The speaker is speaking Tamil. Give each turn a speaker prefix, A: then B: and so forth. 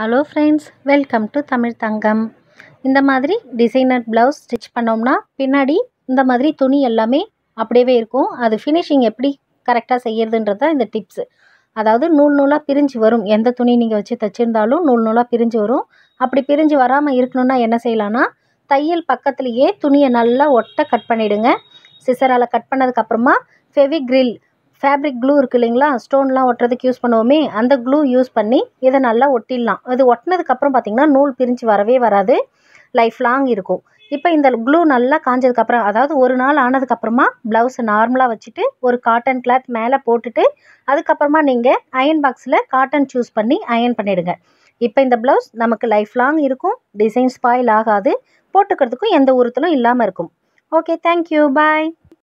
A: hello friends welcome to Tamil Thangam இந்த மாதிரி டிசைனர் ப்ளவுஸ் ஸ்டிச் பண்ணோம்னா பின்னாடி இந்த மாதிரி துணி எல்லாமே அப்படியே இருக்கும் அது ஃபினிஷிங் எப்படி கரெக்டாக செய்கிறதுன்றது தான் இந்த டிப்ஸு அதாவது நூல் நூலாக பிரிஞ்சு வரும் எந்த துணி நீங்கள் வச்சு தைச்சிருந்தாலும் நூல் நூலாக பிரிஞ்சு வரும் அப்படி பிரிஞ்சு வராமல் இருக்கணும்னா என்ன செய்யலான்னா தையல் பக்கத்துலேயே துணியை நல்லா ஒட்ட கட் பண்ணிவிடுங்க சிசரால் கட் பண்ணதுக்கப்புறமா ஃபெவிக்ரில் ஃபேப்ரிக் க்ளூ இருக்குது இல்லைங்களா ஸ்டோன்லாம் ஒட்டுறதுக்கு யூஸ் பண்ணுவோமே அந்த க்ளூ யூஸ் பண்ணி இதை நல்லா ஒட்டிடலாம் அது ஒட்டினதுக்கப்புறம் பார்த்திங்கன்னா நூல் பிரிஞ்சு வரவே வராது லைஃப் லாங் இருக்கும் இப்போ இந்த க்ளூ நல்லா காஞ்சதுக்கப்புறம் அதாவது ஒரு நாள் ஆனதுக்கப்புறமா ப்ளவுஸை நார்மலாக வச்சுட்டு ஒரு காட்டன் கிளாத் மேலே போட்டுட்டு அதுக்கப்புறமா நீங்கள் அயன் பாக்ஸில் காட்டன் சூஸ் பண்ணி அயன் பண்ணிவிடுங்க இப்போ இந்த ப்ளவுஸ் நமக்கு லைஃப் லாங் இருக்கும் டிசைன் ஸ்பாயில் ஆகாது போட்டுக்கிறதுக்கும் எந்த உறுத்தலும் இல்லாமல் இருக்கும் ஓகே தேங்க்யூ பாய்